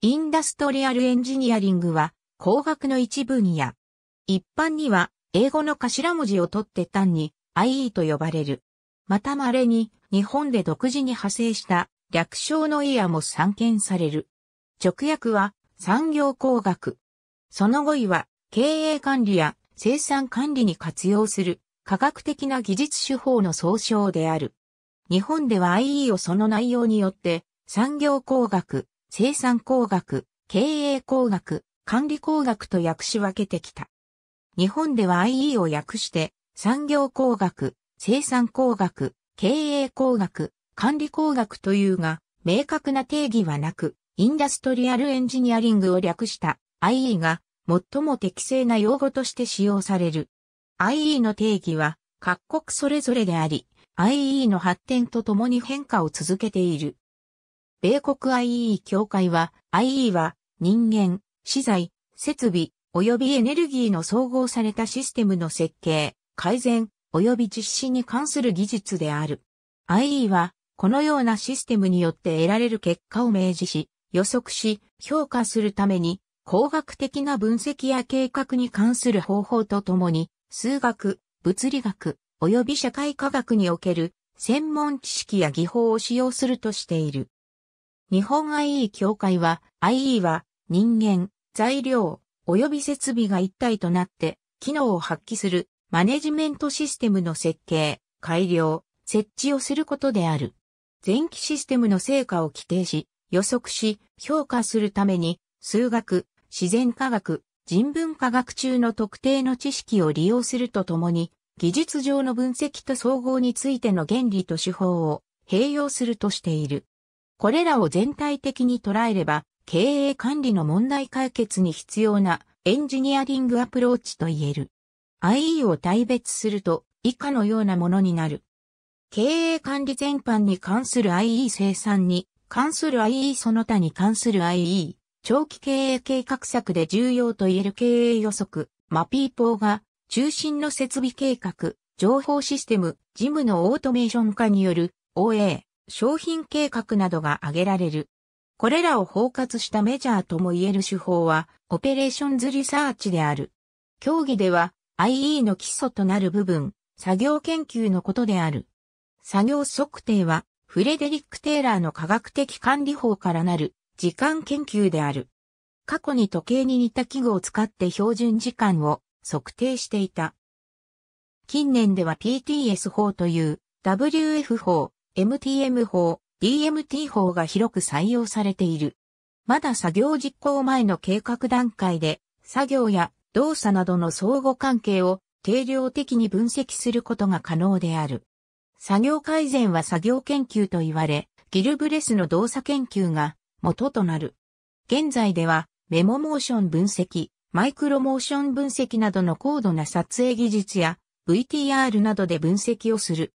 インダストリアルエンジニアリングは工学の一分野。一般には英語の頭文字を取って単に IE と呼ばれる。また稀に日本で独自に派生した略称のイヤも散見される。直訳は産業工学。その後彙は経営管理や生産管理に活用する科学的な技術手法の総称である。日本では IE をその内容によって産業工学、生産工学、経営工学、管理工学と訳し分けてきた。日本では IE を訳して、産業工学、生産工学、経営工学、管理工学というが、明確な定義はなく、インダストリアルエンジニアリングを略した IE が最も適正な用語として使用される。IE の定義は各国それぞれであり、IE の発展とともに変化を続けている。米国 IE 協会は、IE は人間、資材、設備、及びエネルギーの総合されたシステムの設計、改善、及び実施に関する技術である。IE は、このようなシステムによって得られる結果を明示し、予測し、評価するために、工学的な分析や計画に関する方法とともに、数学、物理学、及び社会科学における専門知識や技法を使用するとしている。日本 IE 協会は、IE は人間、材料、及び設備が一体となって、機能を発揮するマネジメントシステムの設計、改良、設置をすることである。前期システムの成果を規定し、予測し、評価するために、数学、自然科学、人文科学中の特定の知識を利用するとともに、技術上の分析と総合についての原理と手法を併用するとしている。これらを全体的に捉えれば、経営管理の問題解決に必要なエンジニアリングアプローチと言える。IE を大別すると以下のようなものになる。経営管理全般に関する IE 生産に関する IE その他に関する IE、長期経営計画策で重要と言える経営予測、マピーポーが中心の設備計画、情報システム、事務のオートメーション化による OA、商品計画などが挙げられる。これらを包括したメジャーとも言える手法は、オペレーションズリサーチである。競技では、IE の基礎となる部分、作業研究のことである。作業測定は、フレデリック・テイラーの科学的管理法からなる、時間研究である。過去に時計に似た器具を使って標準時間を測定していた。近年では PTS 法という WF 法、MTM 法、DMT 法が広く採用されている。まだ作業実行前の計画段階で、作業や動作などの相互関係を定量的に分析することが可能である。作業改善は作業研究と言われ、ギルブレスの動作研究が元となる。現在ではメモモーション分析、マイクロモーション分析などの高度な撮影技術や VTR などで分析をする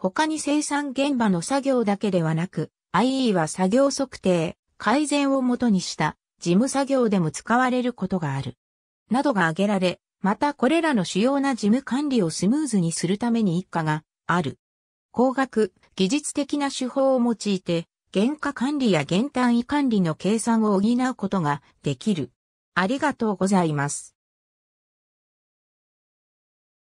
他に生産現場の作業だけではなく、IE は作業測定、改善をもとにした事務作業でも使われることがある。などが挙げられ、またこれらの主要な事務管理をスムーズにするために一家がある。工学、技術的な手法を用いて、原価管理や原単位管理の計算を補うことができる。ありがとうございます。